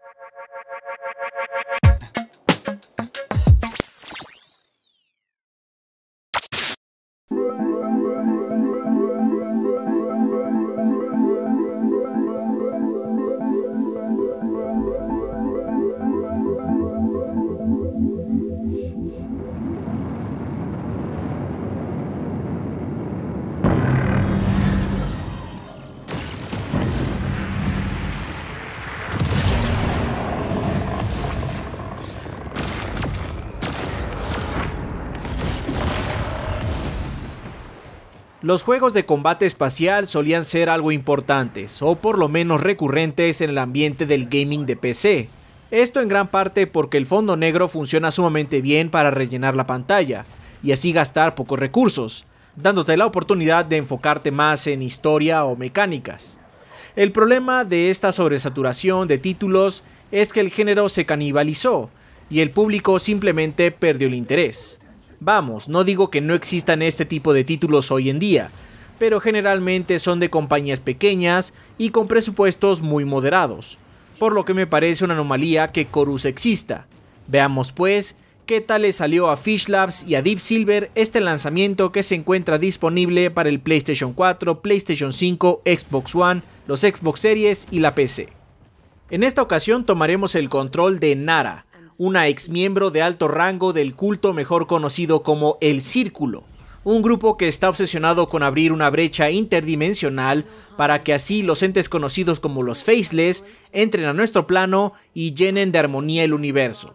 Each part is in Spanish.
Thank you. Los juegos de combate espacial solían ser algo importantes, o por lo menos recurrentes en el ambiente del gaming de PC. Esto en gran parte porque el fondo negro funciona sumamente bien para rellenar la pantalla, y así gastar pocos recursos, dándote la oportunidad de enfocarte más en historia o mecánicas. El problema de esta sobresaturación de títulos es que el género se canibalizó, y el público simplemente perdió el interés. Vamos, no digo que no existan este tipo de títulos hoy en día, pero generalmente son de compañías pequeñas y con presupuestos muy moderados, por lo que me parece una anomalía que Corus exista. Veamos pues qué tal le salió a Fish Labs y a Deep Silver este lanzamiento que se encuentra disponible para el PlayStation 4, PlayStation 5, Xbox One, los Xbox Series y la PC. En esta ocasión tomaremos el control de Nara, una exmiembro de alto rango del culto mejor conocido como El Círculo, un grupo que está obsesionado con abrir una brecha interdimensional para que así los entes conocidos como los Faceless entren a nuestro plano y llenen de armonía el universo.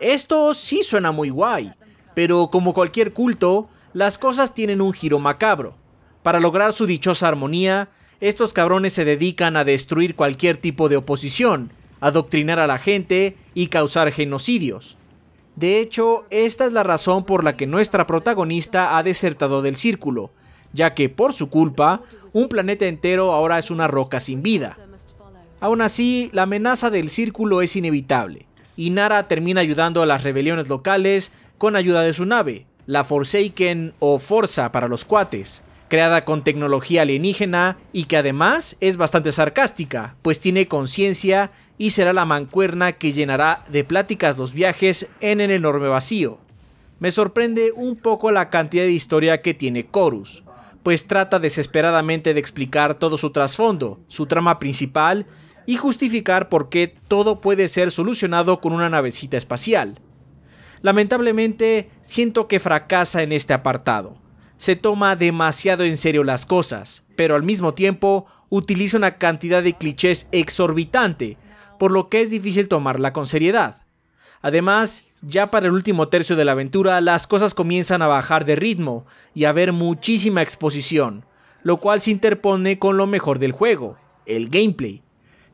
Esto sí suena muy guay, pero como cualquier culto, las cosas tienen un giro macabro. Para lograr su dichosa armonía, estos cabrones se dedican a destruir cualquier tipo de oposición, adoctrinar a la gente y causar genocidios. De hecho, esta es la razón por la que nuestra protagonista ha desertado del círculo, ya que por su culpa, un planeta entero ahora es una roca sin vida. Aún así, la amenaza del círculo es inevitable, y Nara termina ayudando a las rebeliones locales con ayuda de su nave, la Forsaken o Forza para los cuates, creada con tecnología alienígena y que además es bastante sarcástica, pues tiene conciencia y será la mancuerna que llenará de pláticas los viajes en el enorme vacío. Me sorprende un poco la cantidad de historia que tiene Corus, pues trata desesperadamente de explicar todo su trasfondo, su trama principal y justificar por qué todo puede ser solucionado con una navecita espacial. Lamentablemente, siento que fracasa en este apartado. Se toma demasiado en serio las cosas, pero al mismo tiempo utiliza una cantidad de clichés exorbitante por lo que es difícil tomarla con seriedad. Además, ya para el último tercio de la aventura, las cosas comienzan a bajar de ritmo y a haber muchísima exposición, lo cual se interpone con lo mejor del juego, el gameplay.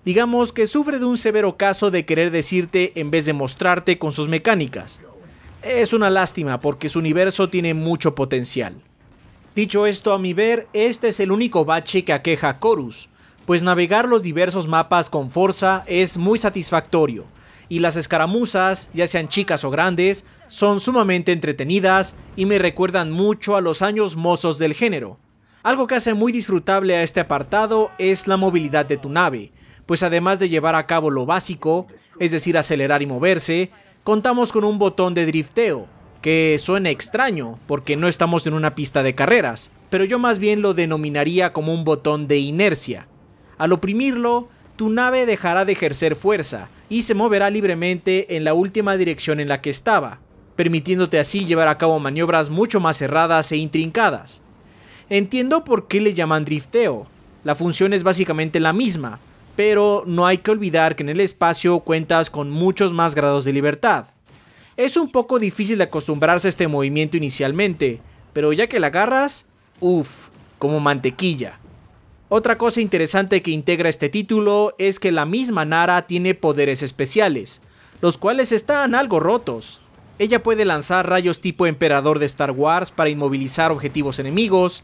Digamos que sufre de un severo caso de querer decirte en vez de mostrarte con sus mecánicas. Es una lástima porque su universo tiene mucho potencial. Dicho esto, a mi ver, este es el único bache que aqueja a Chorus, pues navegar los diversos mapas con fuerza es muy satisfactorio, y las escaramuzas, ya sean chicas o grandes, son sumamente entretenidas y me recuerdan mucho a los años mozos del género. Algo que hace muy disfrutable a este apartado es la movilidad de tu nave, pues además de llevar a cabo lo básico, es decir acelerar y moverse, contamos con un botón de drifteo, que suena extraño porque no estamos en una pista de carreras, pero yo más bien lo denominaría como un botón de inercia, al oprimirlo, tu nave dejará de ejercer fuerza y se moverá libremente en la última dirección en la que estaba, permitiéndote así llevar a cabo maniobras mucho más cerradas e intrincadas. Entiendo por qué le llaman drifteo. La función es básicamente la misma, pero no hay que olvidar que en el espacio cuentas con muchos más grados de libertad. Es un poco difícil de acostumbrarse a este movimiento inicialmente, pero ya que la agarras, uff, como mantequilla. Otra cosa interesante que integra este título es que la misma Nara tiene poderes especiales, los cuales están algo rotos. Ella puede lanzar rayos tipo emperador de Star Wars para inmovilizar objetivos enemigos,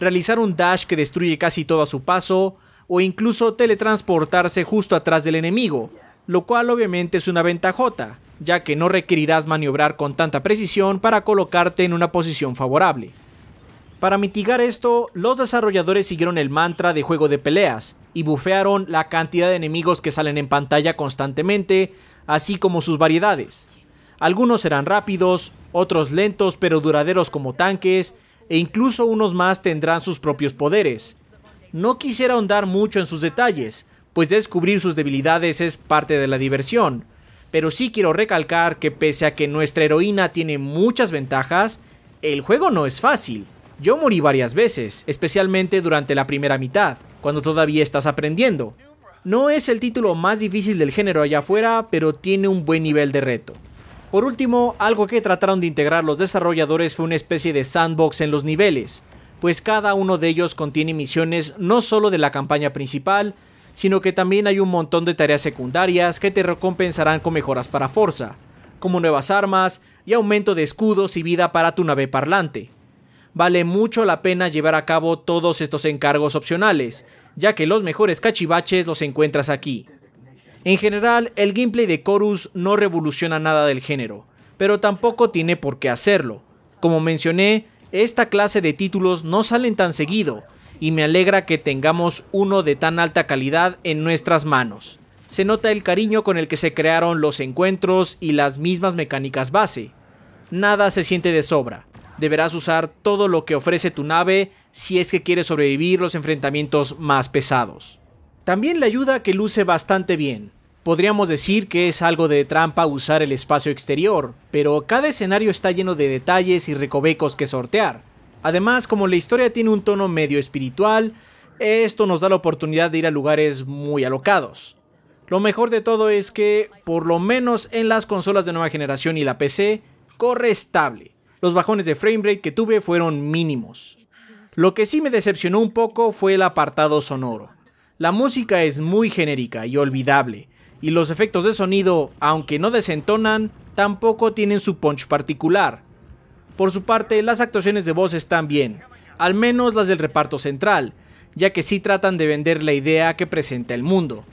realizar un dash que destruye casi todo a su paso, o incluso teletransportarse justo atrás del enemigo, lo cual obviamente es una ventajota, ya que no requerirás maniobrar con tanta precisión para colocarte en una posición favorable. Para mitigar esto, los desarrolladores siguieron el mantra de juego de peleas y bufearon la cantidad de enemigos que salen en pantalla constantemente, así como sus variedades. Algunos serán rápidos, otros lentos pero duraderos como tanques, e incluso unos más tendrán sus propios poderes. No quisiera ahondar mucho en sus detalles, pues descubrir sus debilidades es parte de la diversión, pero sí quiero recalcar que pese a que nuestra heroína tiene muchas ventajas, el juego no es fácil. Yo morí varias veces, especialmente durante la primera mitad, cuando todavía estás aprendiendo. No es el título más difícil del género allá afuera, pero tiene un buen nivel de reto. Por último, algo que trataron de integrar los desarrolladores fue una especie de sandbox en los niveles, pues cada uno de ellos contiene misiones no solo de la campaña principal, sino que también hay un montón de tareas secundarias que te recompensarán con mejoras para fuerza, como nuevas armas y aumento de escudos y vida para tu nave parlante vale mucho la pena llevar a cabo todos estos encargos opcionales, ya que los mejores cachivaches los encuentras aquí. En general, el gameplay de Chorus no revoluciona nada del género, pero tampoco tiene por qué hacerlo. Como mencioné, esta clase de títulos no salen tan seguido, y me alegra que tengamos uno de tan alta calidad en nuestras manos. Se nota el cariño con el que se crearon los encuentros y las mismas mecánicas base. Nada se siente de sobra deberás usar todo lo que ofrece tu nave si es que quieres sobrevivir los enfrentamientos más pesados. También le ayuda que luce bastante bien. Podríamos decir que es algo de trampa usar el espacio exterior, pero cada escenario está lleno de detalles y recovecos que sortear. Además, como la historia tiene un tono medio espiritual, esto nos da la oportunidad de ir a lugares muy alocados. Lo mejor de todo es que, por lo menos en las consolas de nueva generación y la PC, corre estable los bajones de frame que tuve fueron mínimos. Lo que sí me decepcionó un poco fue el apartado sonoro. La música es muy genérica y olvidable, y los efectos de sonido, aunque no desentonan, tampoco tienen su punch particular. Por su parte, las actuaciones de voz están bien, al menos las del reparto central, ya que sí tratan de vender la idea que presenta el mundo.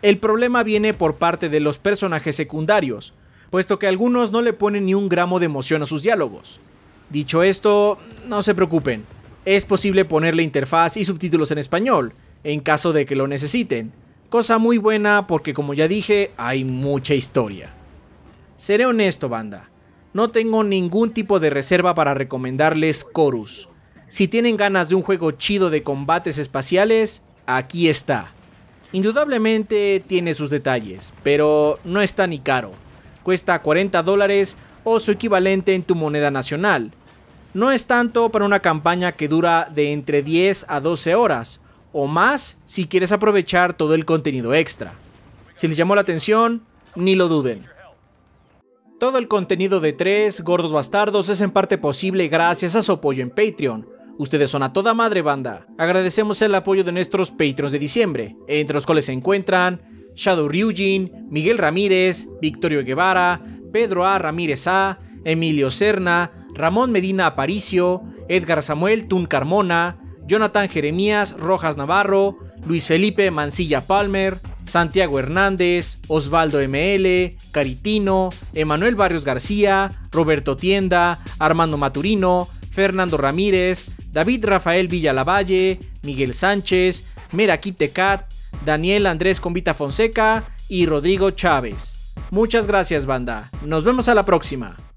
El problema viene por parte de los personajes secundarios, puesto que algunos no le ponen ni un gramo de emoción a sus diálogos. Dicho esto, no se preocupen, es posible ponerle interfaz y subtítulos en español, en caso de que lo necesiten, cosa muy buena porque como ya dije, hay mucha historia. Seré honesto, banda, no tengo ningún tipo de reserva para recomendarles Chorus. Si tienen ganas de un juego chido de combates espaciales, aquí está. Indudablemente tiene sus detalles, pero no está ni caro cuesta 40 dólares o su equivalente en tu moneda nacional. No es tanto para una campaña que dura de entre 10 a 12 horas, o más si quieres aprovechar todo el contenido extra. Si les llamó la atención, ni lo duden. Todo el contenido de 3 Gordos Bastardos es en parte posible gracias a su apoyo en Patreon. Ustedes son a toda madre banda. Agradecemos el apoyo de nuestros Patreons de diciembre, entre los cuales se encuentran Shadow Ryujin, Miguel Ramírez, Victorio Guevara, Pedro A. Ramírez A., Emilio Cerna, Ramón Medina Aparicio, Edgar Samuel Tun Carmona, Jonathan Jeremías Rojas Navarro, Luis Felipe Mancilla Palmer, Santiago Hernández, Osvaldo ML, Caritino, Emanuel Barrios García, Roberto Tienda, Armando Maturino, Fernando Ramírez, David Rafael Villalavalle, Miguel Sánchez, Meraquite Cat, Daniel Andrés Convita Fonseca y Rodrigo Chávez. Muchas gracias banda, nos vemos a la próxima.